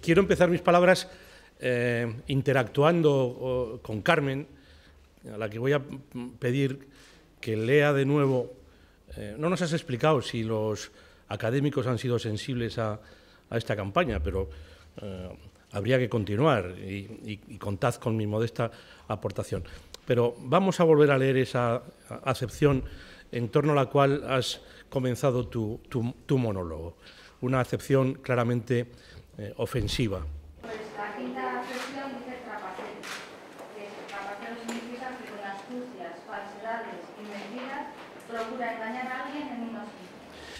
Quiero empezar mis palabras eh, interactuando con Carmen, a la que voy a pedir que lea de nuevo. Eh, no nos has explicado si los académicos han sido sensibles a, esta campaña, pero eh, habría que continuar y, contad con mi modesta aportación. Pero vamos a volver a leer esa acepción en torno a la cual has comenzado tu monólogo, una acepción claramente eh, ofensiva. Pues la quinta acepción dice trapaceros, que significa que con astucias, falsedades y procura engañar a alguien en unos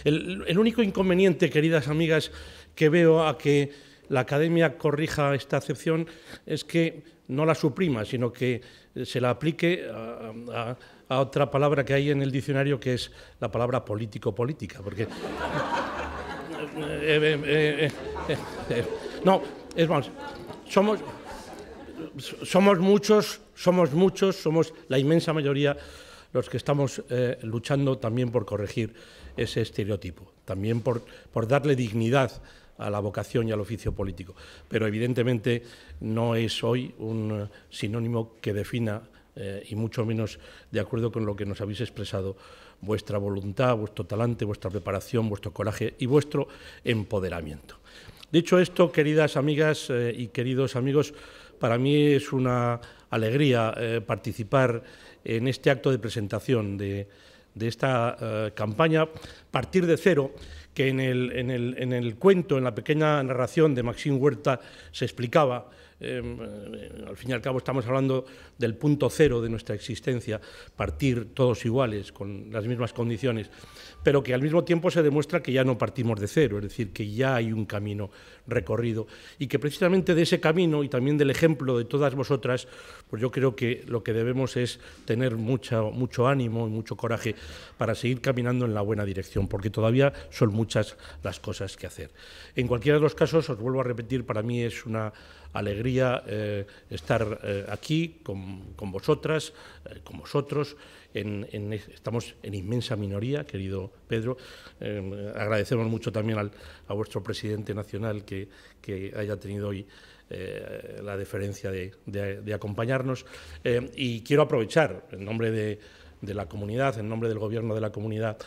el, el único inconveniente, queridas amigas, que veo a que la academia corrija esta acepción es que no la suprima, sino que eh, se la aplique a, otra palabra que hay en el diccionario, que es la palabra político-política, porque... Eh, no, es más, somos, somos muchos, somos muchos, somos la inmensa mayoría los que estamos eh, luchando también por corregir ese estereotipo, también por, por darle dignidad a la vocación y al oficio político. Pero evidentemente no es hoy un eh, sinónimo que defina eh, y mucho menos de acuerdo con lo que nos habéis expresado, vuestra voluntad, vuestro talante, vuestra preparación, vuestro coraje y vuestro empoderamiento. Dicho esto, queridas amigas eh, y queridos amigos, para mí es una alegría eh, participar en este acto de presentación de, esta campaña, Partir de Cero, que en el, en el cuento, en la pequeña narración de Maxim Huerta se explicaba Em, eh, al fin y al cabo estamos hablando del punto cero de nuestra existencia, partir todos iguales, con las mismas condiciones pero que al mismo tiempo se demuestra que ya no partimos de cero, es decir, que ya hay un camino recorrido y que precisamente de ese camino y también del ejemplo de todas vosotras, pues yo creo que lo que debemos es tener mucho ánimo y mucho coraje para seguir caminando en la buena dirección, porque todavía son muchas las cosas que hacer. En cualquiera de los casos, os vuelvo a repetir, para mí es una alegría eh, estar eh, aquí con, vosotras, eh, con vosotros estamos en inmensa minoría, querido Pedro. Em, agradecemos mucho también al, a vuestro presidente nacional que, haya tenido hoy eh, la deferencia de, acompañarnos. Em, y quiero aprovechar, en nombre de, la comunidad, en nombre del Gobierno de la comunidad,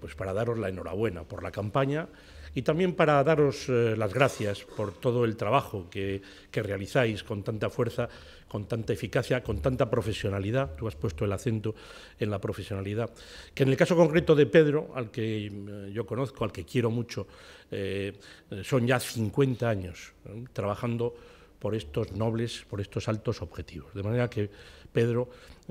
pues para daros la enhorabuena por la campaña y también para daros eh, las gracias por todo el trabajo que, realizáis con tanta fuerza, con tanta eficacia, con tanta profesionalidad. Tú has puesto el acento en la profesionalidad. Que en el caso concreto de Pedro, al que eh, yo conozco, al que quiero mucho, eh, son ya 50 años trabajando por estos nobles, por estos altos objetivos. De manera que, Pedro,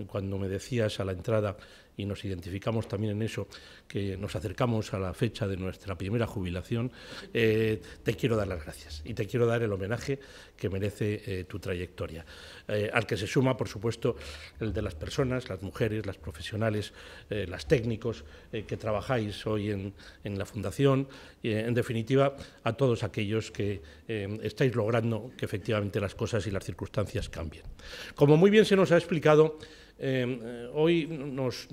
cuando me decías a la entrada y nos identificamos también en eso, que nos acercamos a la fecha de nuestra primera jubilación, eh, te quiero dar las gracias y te quiero dar el homenaje que merece eh, tu trayectoria, eh, al que se suma, por supuesto, el de las personas, las mujeres, las profesionales, las técnicos que trabajáis hoy en, en la Fundación, y, en definitiva, a todos aquellos que estáis logrando que efectivamente las cosas y las circunstancias cambien. Como muy bien se nos ha explicado, Em, eh, hoy nos,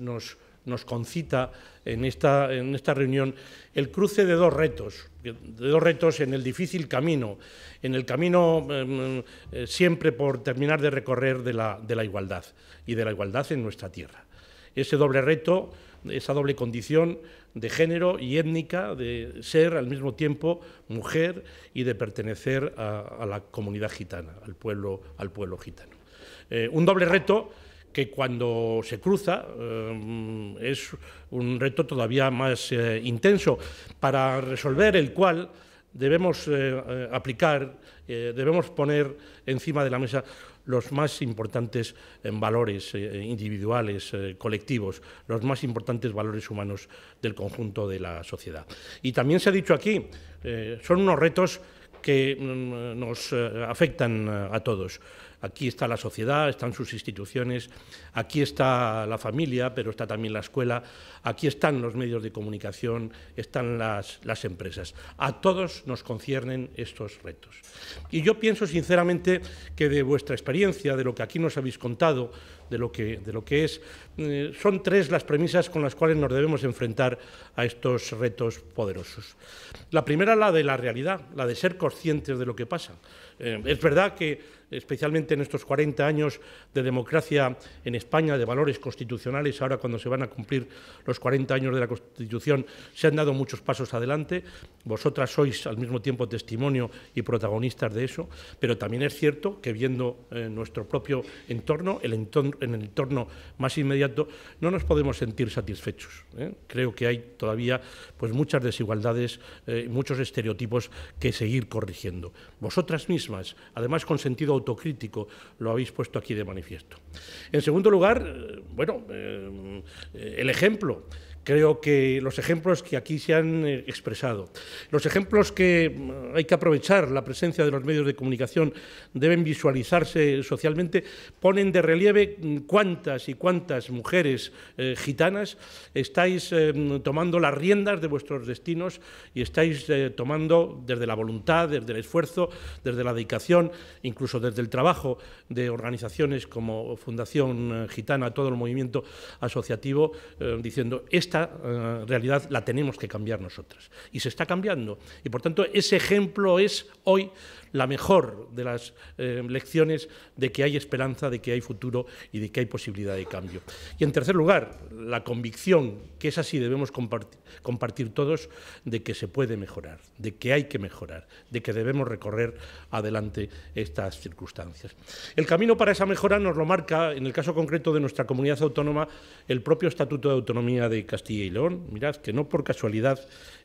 concita en esta, en esta reunión el cruce de dos retos, de dos retos en el difícil camino, en el camino em, eh, siempre por terminar de recorrer de la, igualdad y de la igualdad en nuestra tierra. Ese doble reto, esa doble condición de género y étnica, de ser al mismo tiempo mujer y de pertenecer a, la comunidad gitana, al pueblo, al pueblo gitano. Eh, un doble reto que cuando se cruza eh, es un reto todavía más eh, intenso, para resolver el cual debemos eh, aplicar, debemos poner encima de la mesa los más importantes valores individuales, colectivos, los más importantes valores humanos del conjunto de la sociedad. Y también se ha dicho aquí, son unos retos que mm, nos afectan a todos. Aquí está la sociedad, están sus instituciones, aquí está la familia, pero está también la escuela, aquí están los medios de comunicación, están las, empresas. A todos nos conciernen estos retos. Y yo pienso sinceramente que de vuestra experiencia, de lo que aquí nos habéis contado, de lo que, de lo que es. Mm, son tres las premisas con las cuales nos debemos enfrentar a estos retos poderosos. La primera, la de la realidad, la de ser conscientes de lo que pasa. Eh, es verdad que, especialmente en estos 40 años de democracia en España, de valores constitucionales, ahora cuando se van a cumplir los 40 años de la Constitución, se han dado muchos pasos adelante. Vosotras sois al mismo tiempo testimonio y protagonistas de eso, pero también es cierto que viendo eh, nuestro propio entorno, el entorno en el entorno más inmediato, no nos podemos sentir satisfechos. ¿eh? Creo que hay todavía pues, muchas desigualdades, eh, y muchos estereotipos que seguir corrigiendo. Vosotras mismas, además con sentido autocrítico, lo habéis puesto aquí de manifiesto. En segundo lugar, eh, bueno, el ejemplo Creo que los ejemplos que aquí se han eh, expresado, los ejemplos que mm, hay que aprovechar la presencia de los medios de comunicación deben visualizarse socialmente, ponen de relieve mm, cuántas y cuántas mujeres eh, gitanas estáis eh, mm, tomando las riendas de vuestros destinos y estáis tomando desde la voluntad, desde el esfuerzo, desde la dedicación, incluso desde el trabajo de organizaciones como Fundación Gitana, todo el movimiento asociativo, diciendo esta eh, realidad la tenemos que cambiar nosotras. Y se está cambiando. Y por tanto, ese ejemplo es hoy la mejor de las eh, lecciones de que hay esperanza, de que hay futuro y de que hay posibilidad de cambio. Y en tercer lugar, la convicción, que es así, debemos compartir, compartir todos, de que se puede mejorar, de que hay que mejorar, de que debemos recorrer adelante estas circunstancias. El camino para esa mejora nos lo marca, en el caso concreto de nuestra comunidad autónoma, el propio Estatuto de Autonomía de Castilla y León. Mirad que no por casualidad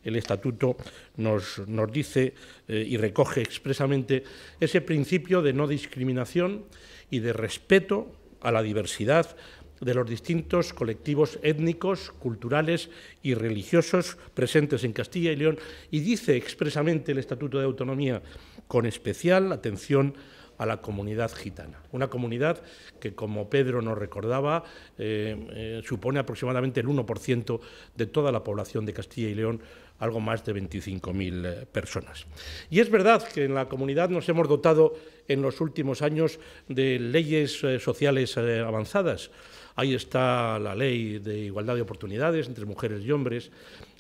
el estatuto nos, nos dice eh, y recoge expresamente ese principio de no discriminación y de respeto a la diversidad de los distintos colectivos étnicos, culturales y religiosos presentes en Castilla y León y dice expresamente el Estatuto de Autonomía con especial atención a a la comunidad gitana. Una comunidad que, como Pedro nos recordaba, eh, eh, supone aproximadamente el 1% de toda la población de Castilla y León, algo más de 25.000 eh, personas. Y es verdad que en la comunidad nos hemos dotado en los últimos años de leyes sociales avanzadas. Ahí está la ley de igualdad de oportunidades entre mujeres y hombres,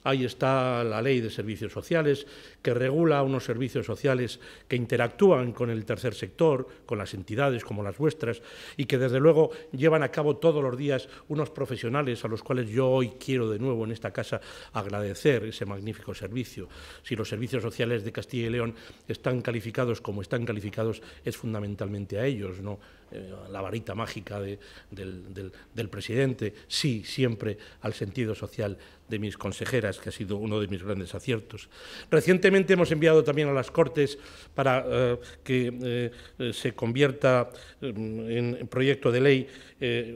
Ahí está la ley de servicios sociales, que regula unos servicios sociales que interactúan con el tercer sector, con las entidades como las vuestras, y que desde luego llevan a cabo todos los días unos profesionales a los cuales yo hoy quiero de nuevo en esta casa agradecer ese magnífico servicio. Si los servicios sociales de Castilla y León están calificados como están calificados, es fundamentalmente a ellos, no eh, la varita mágica del, presidente, sí siempre al sentido social de mis consejeras, que ha sido uno de mis grandes aciertos. Recientemente hemos enviado también a las Cortes para eh, que eh, se convierta mm, en proyecto de ley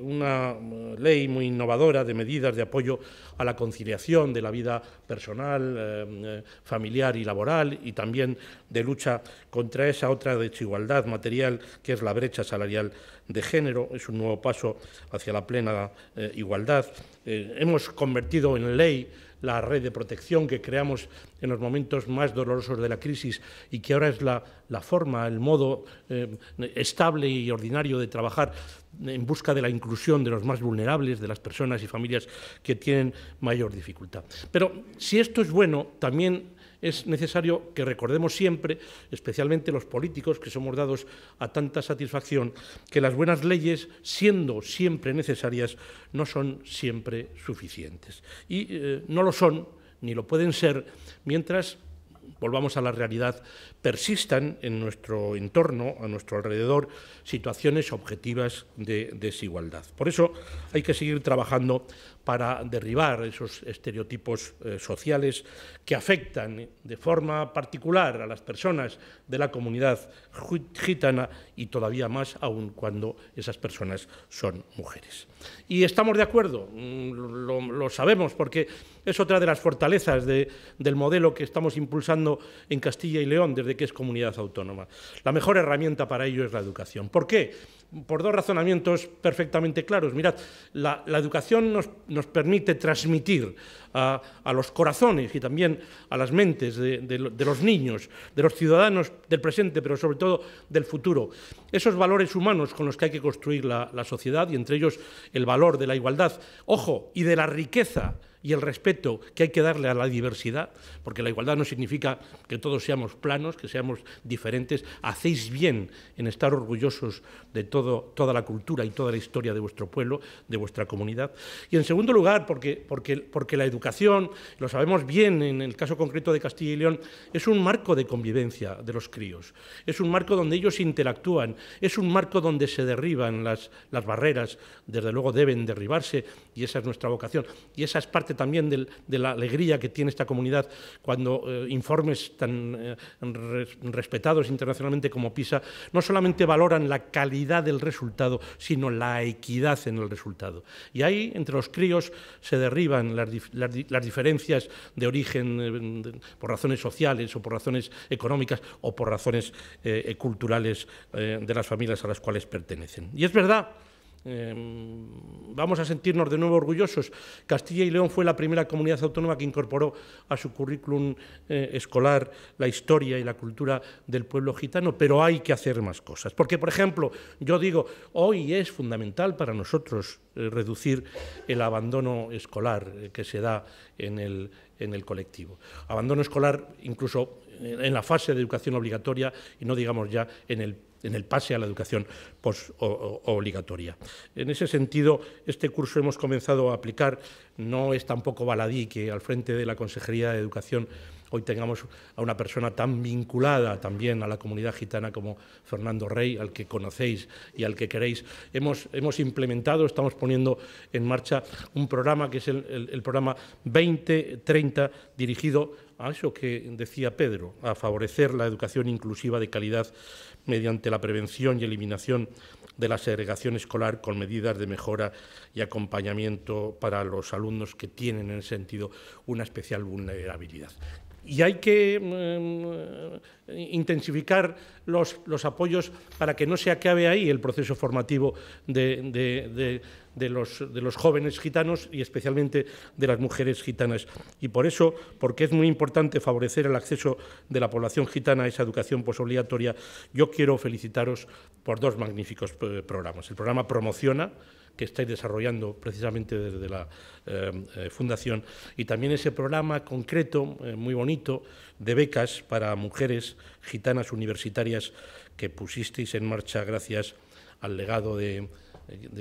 una mm, ley muy innovadora de medidas de apoyo a la conciliación de la vida personal, mm, familiar y laboral y también de lucha contra esa otra desigualdad material que es la brecha salarial de Género, es un nuevo paso hacia la plena eh, igualdad. Eh, hemos convertido en ley la red de protección que creamos en los momentos más dolorosos de la crisis y que ahora es la, forma, el modo eh, estable y ordinario de trabajar en busca de la inclusión de los más vulnerables, de las personas y familias que tienen mayor dificultad. Pero si esto es bueno, también es necesario que recordemos siempre, especialmente los políticos que somos dados a tanta satisfacción, que las buenas leyes, siendo siempre necesarias, no son siempre suficientes. Y eh, no lo son, ni lo pueden ser, mientras volvamos a la realidad, persistan en nuestro entorno, a nuestro alrededor, situaciones objetivas de desigualdad. Por eso hay que seguir trabajando para derribar esos estereotipos eh, sociales que afectan de forma particular a las personas de la comunidad gitana y todavía más aún cuando esas personas son mujeres. Y estamos de acuerdo, mm, lo, sabemos, porque es otra de las fortalezas del modelo que estamos impulsando en Castilla y León desde que es comunidad autónoma. La mejor herramienta para ello es la educación. ¿Por qué? Por dos razonamientos perfectamente claros. Mirad, la educación nos nos permite transmitir a, los corazones y también a las mentes de, los niños, de los ciudadanos del presente, pero sobre todo del futuro. Esos valores humanos con los que hay que construir la sociedad y entre ellos el valor de la igualdad, ojo, y de la riqueza y el respeto que hay que darle a la diversidad, porque la igualdad no significa que todos seamos planos, que seamos diferentes, hacéis bien en estar orgullosos de todo, toda la cultura y toda la historia de vuestro pueblo, de vuestra comunidad. Y en segundo lugar, porque, porque, porque la educación, lo sabemos bien en el caso concreto de Castilla y León, es un marco de convivencia de los críos, es un marco donde ellos interactúan, es un marco donde se derriban las, las barreras, desde luego deben derribarse, y esa es nuestra vocación, y esa es parte también de la alegría que tiene esta comunidad cuando eh, informes tan eh, respetados internacionalmente como PISA no solamente valoran la calidad del resultado, sino la equidad en el resultado. Y ahí, entre los críos, se derriban las, diferencias de origen eh, por razones sociales o por razones económicas o por razones culturales de las familias a las cuales pertenecen. Y es verdad Em, vamos a sentirnos de nuevo orgullosos. Castilla y León fue la primera comunidad autónoma que incorporó a su currículum eh, escolar la historia y la cultura del pueblo gitano, pero hay que hacer más cosas. Porque, por ejemplo, yo digo, hoy es fundamental para nosotros eh, reducir el abandono escolar eh, que se da en el, en el colectivo. Abandono escolar incluso en la fase de educación obligatoria y no digamos ya en el en el pase a la educación post obligatoria. En ese sentido, este curso hemos comenzado a aplicar, no es tampoco baladí que al frente de la Consejería de Educación hoy tengamos a una persona tan vinculada también a la comunidad gitana como Fernando Rey, al que conocéis y al que queréis. Hemos, hemos implementado, estamos poniendo en marcha un programa que es el, el programa 2030 dirigido a eso que decía Pedro, a favorecer la educación inclusiva de calidad mediante la prevención y eliminación de la segregación escolar con medidas de mejora y acompañamiento para los alumnos que tienen en ese sentido una especial vulnerabilidad y hay que mm, eh, intensificar los, apoyos para que no se acabe ahí el proceso formativo de, los, de los jóvenes gitanos y especialmente de las mujeres gitanas. Y por eso, porque es muy importante favorecer el acceso de la población gitana a esa educación posobligatoria, yo quiero felicitaros por dos magníficos eh, programas. El programa Promociona, que estáis desarrollando precisamente desde la eh, eh, Fundación y también ese programa concreto, eh, muy bonito, de becas para mujeres gitanas universitarias que pusisteis en marcha gracias al legado de,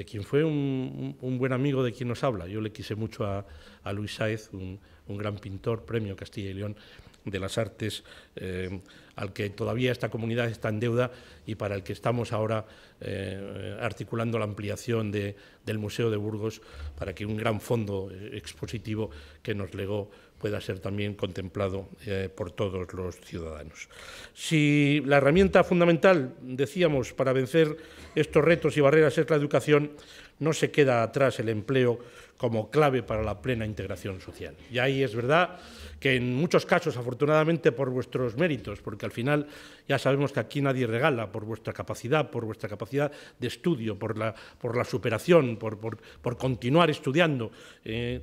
quien fue un, buen amigo de quien nos habla. Yo le quise mucho a, Luis Saez, un, gran pintor, premio Castilla y León de las artes al que todavía esta comunidad está en deuda y para el que estamos ahora eh, articulando la ampliación de, del Museo de Burgos para que un gran fondo expositivo que nos legó pueda ser también contemplado eh, por todos los ciudadanos. Si la herramienta fundamental, decíamos, para vencer estos retos y barreras es la educación, no se queda atrás el empleo como clave para la plena integración social. Y ahí es verdad que en muchos casos, afortunadamente por vuestros méritos, porque al final ya sabemos que aquí nadie regala por vuestra capacidad, por vuestra capacidad de estudio, por la, por la superación, por, continuar estudiando. Eh,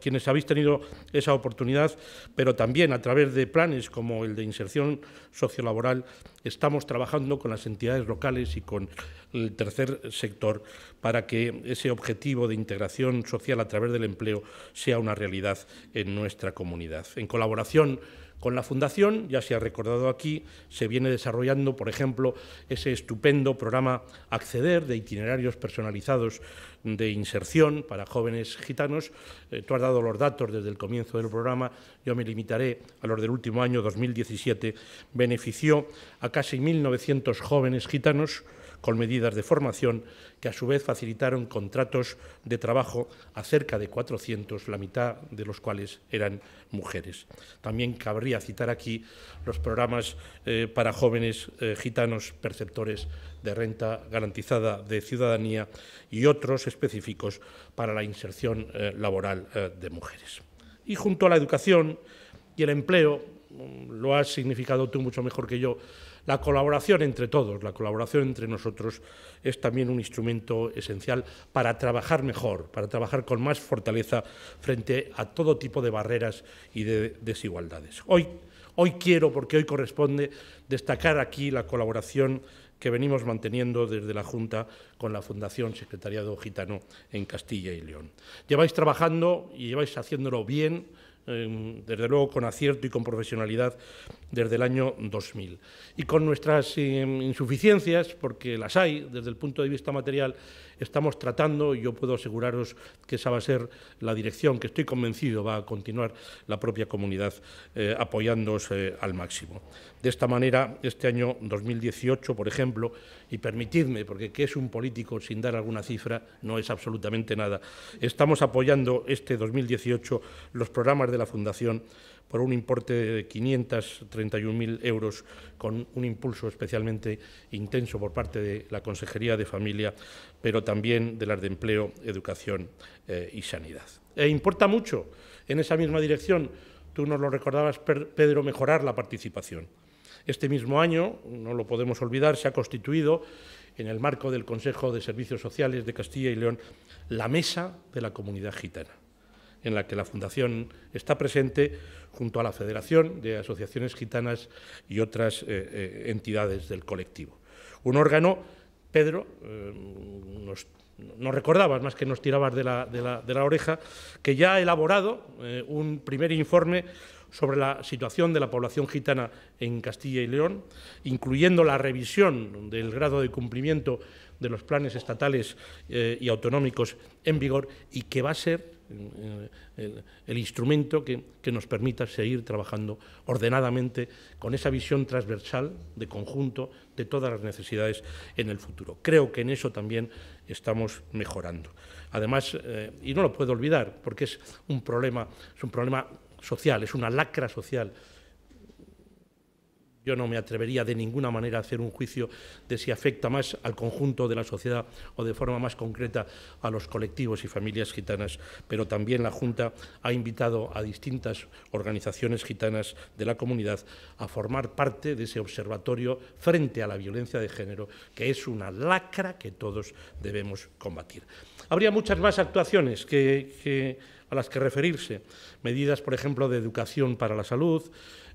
quienes habéis tenido esa oportunidad, pero también a través de planes como el de inserción sociolaboral, estamos trabajando con las entidades locales y con el tercer sector para que ese objetivo de integración social a través del empleo sea una realidad en nuestra comunidad. En colaboración con la Fundación, ya se ha recordado aquí, se viene desarrollando, por ejemplo, ese estupendo programa Acceder de itinerarios personalizados de inserción para jóvenes gitanos. Eh, tú has dado los datos desde el comienzo del programa, yo me limitaré a los del último año 2017. Benefició a casi 1.900 jóvenes gitanos con medidas de formación que a su vez facilitaron contratos de trabajo a cerca de 400, la mitad de los cuales eran mujeres. También cabría citar aquí los programas eh, para jóvenes eh, gitanos perceptores de renta garantizada de ciudadanía y otros específicos para la inserción eh, laboral de mujeres. Y junto a la educación y el empleo, mm, lo has significado tú mucho mejor que yo, la colaboración entre todos, la colaboración entre nosotros es también un instrumento esencial para trabajar mejor, para trabajar con más fortaleza frente a todo tipo de barreras y de desigualdades. Hoy, hoy quiero, porque hoy corresponde, destacar aquí la colaboración que venimos manteniendo desde la Junta con la Fundación Secretariado Gitano en Castilla y León. Lleváis trabajando y lleváis haciéndolo bien Em, desde luego con acierto y con profesionalidad desde el año 2000. Y con nuestras em, insuficiencias, porque las hay desde el punto de vista material, estamos tratando, y yo puedo aseguraros que esa va a ser la dirección que estoy convencido va a continuar la propia comunidad eh, apoyándose al máximo. De esta manera, este año 2018, por ejemplo, y permitidme, porque ¿qué es un político sin dar alguna cifra? No es absolutamente nada. Estamos apoyando este 2018 los programas de la Fundación por un importe de 531.000 euros, con un impulso especialmente intenso por parte de la Consejería de Familia, pero también de las de Empleo, Educación eh, y Sanidad. E importa mucho en esa misma dirección, tú nos lo recordabas, Pedro, mejorar la participación. Este mismo año, no lo podemos olvidar, se ha constituido en el marco del Consejo de Servicios Sociales de Castilla y León la Mesa de la Comunidad Gitana, en la que la Fundación está presente junto a la Federación de Asociaciones Gitanas y otras eh, eh, entidades del colectivo. Un órgano, Pedro, eh, nos no recordabas, más que nos tirabas de la, oreja, que ya ha elaborado un primer informe sobre la situación de la población gitana en Castilla y León, incluyendo la revisión del grado de cumplimiento de los planes estatales eh, y autonómicos en vigor y que va a ser eh, el, instrumento que, nos permita seguir trabajando ordenadamente con esa visión transversal de conjunto de todas las necesidades en el futuro. Creo que en eso también estamos mejorando. Además, eh, y no lo puedo olvidar, porque es un problema, es un problema social, es una lacra social. Yo no me atrevería de ninguna manera a hacer un juicio de si afecta más al conjunto de la sociedad o de forma más concreta a los colectivos y familias gitanas, pero también la Junta ha invitado a distintas organizaciones gitanas de la comunidad a formar parte de ese observatorio frente a la violencia de género, que es una lacra que todos debemos combatir. Habría muchas más actuaciones que, que a las que referirse. Medidas, por ejemplo, de educación para la salud,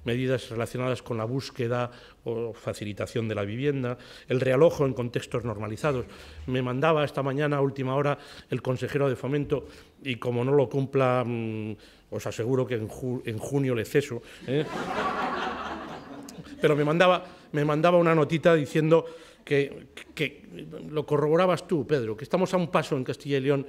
medidas relacionadas con la búsqueda o facilitación de la vivienda, el realojo en contextos normalizados. Me mandaba esta mañana a última hora el consejero de fomento y como no lo cumpla, mm, os aseguro que en, junio le ceso. ¿eh? Pero me mandaba, me mandaba una notita diciendo que, que, lo corroborabas tú, Pedro, que estamos a un paso en Castilla y León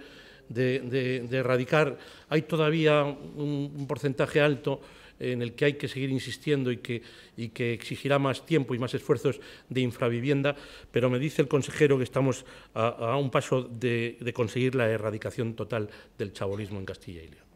de, erradicar, hay todavía un, porcentaje alto en el que hay que seguir insistiendo y que, y que exigirá más tiempo y más esfuerzos de infravivienda, pero me dice el consejero que estamos a, un paso de, conseguir la erradicación total del chabolismo en Castilla y León.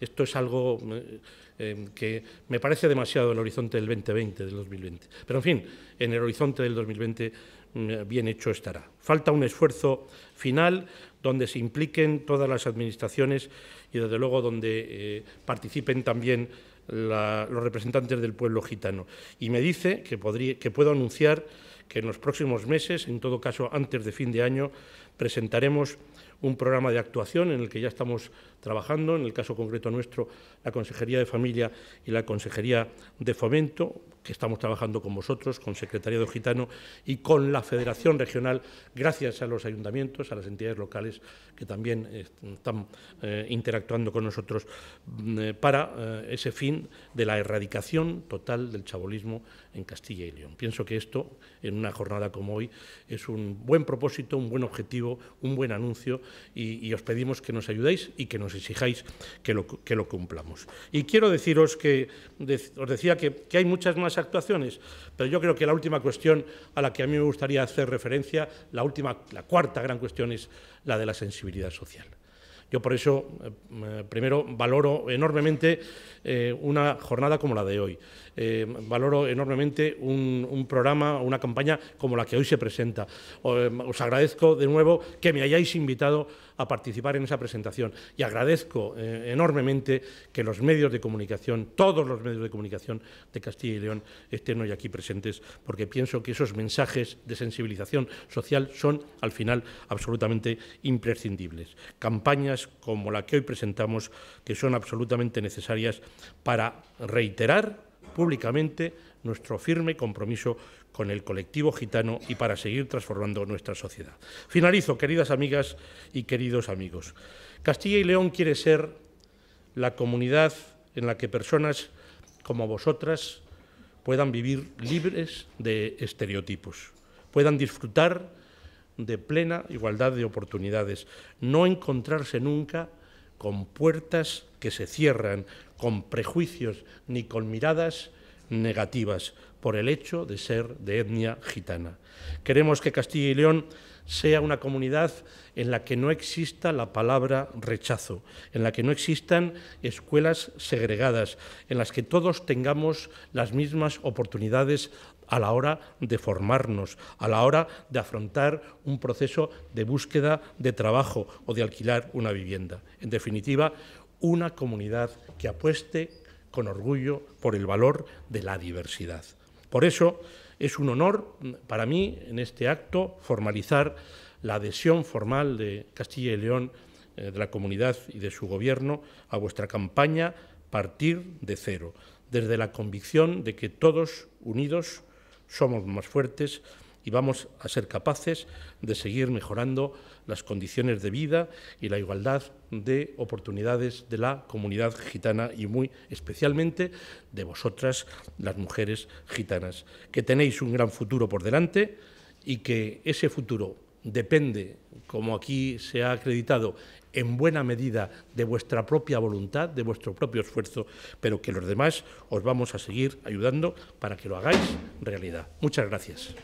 Esto es algo eh, eh, que me parece demasiado el horizonte del 2020, del 2020. Pero, en fin, en el horizonte del 2020 mm, bien hecho estará. Falta un esfuerzo final donde se impliquen todas las administraciones y, desde luego, donde eh, participen también los representantes del pueblo gitano. Y me dice que, que puedo anunciar que en los próximos meses, en todo caso antes de fin de año, presentaremos un programa de actuación en el que ya estamos trabajando, en el caso concreto nuestro, la Consejería de Familia y la Consejería de Fomento, que estamos trabajando con vosotros, con Secretaría de Gitano y con la Federación Regional, gracias a los ayuntamientos, a las entidades locales que también eh, están eh, interactuando con nosotros mm, eh, para ese fin de la erradicación total del chabolismo en Castilla y León. Pienso que esto, en una jornada como hoy, es un buen propósito, un buen objetivo, un buen anuncio y, os pedimos que nos ayudéis y que nos exijáis que lo, cumplamos. Y quiero deciros que, os decía que, hay muchas más actuaciones, pero yo creo que la última cuestión a la que a mí me gustaría hacer referencia, la última, la cuarta gran cuestión es la de la sensibilidad social. Yo por eso, eh, primero, valoro enormemente eh, una jornada como la de hoy. Eh, valoro enormemente un, programa, una campaña como la que hoy se presenta. Eh, os agradezco de nuevo que me hayáis invitado a participar en esa presentación y agradezco eh, enormemente que los medios de comunicación, todos los medios de comunicación de Castilla y León estén hoy aquí presentes, porque pienso que esos mensajes de sensibilización social son al final absolutamente imprescindibles. Campañas como la que hoy presentamos que son absolutamente necesarias para reiterar públicamente nuestro firme compromiso con el colectivo gitano y para seguir transformando nuestra sociedad. Finalizo, queridas amigas y queridos amigos. Castilla y León quiere ser la comunidad en la que personas como vosotras puedan vivir libres de estereotipos, puedan disfrutar de plena igualdad de oportunidades, no encontrarse nunca con puertas que se cierran, con prejuicios ni con miradas negativas por el hecho de ser de etnia gitana. Queremos que Castilla y León sea una comunidad en la que no exista la palabra rechazo, en la que no existan escuelas segregadas, en las que todos tengamos las mismas oportunidades a la hora de formarnos, a la hora de afrontar un proceso de búsqueda de trabajo o de alquilar una vivienda. En definitiva, una comunidad que apueste con orgullo por el valor de la diversidad. Por eso es un honor mm, para mí en este acto formalizar la adhesión formal de Castilla y León, eh, de la comunidad y de su gobierno a vuestra campaña Partir de Cero, desde la convicción de que todos unidos somos más fuertes y vamos a ser capaces de seguir mejorando las condiciones de vida y la igualdad de oportunidades de la comunidad gitana y muy especialmente de vosotras, las mujeres gitanas, que tenéis un gran futuro por delante y que ese futuro depende, como aquí se ha acreditado, en buena medida de vuestra propia voluntad, de vuestro propio esfuerzo, pero que los demás os vamos a seguir ayudando para que lo hagáis realidad. Muchas gracias.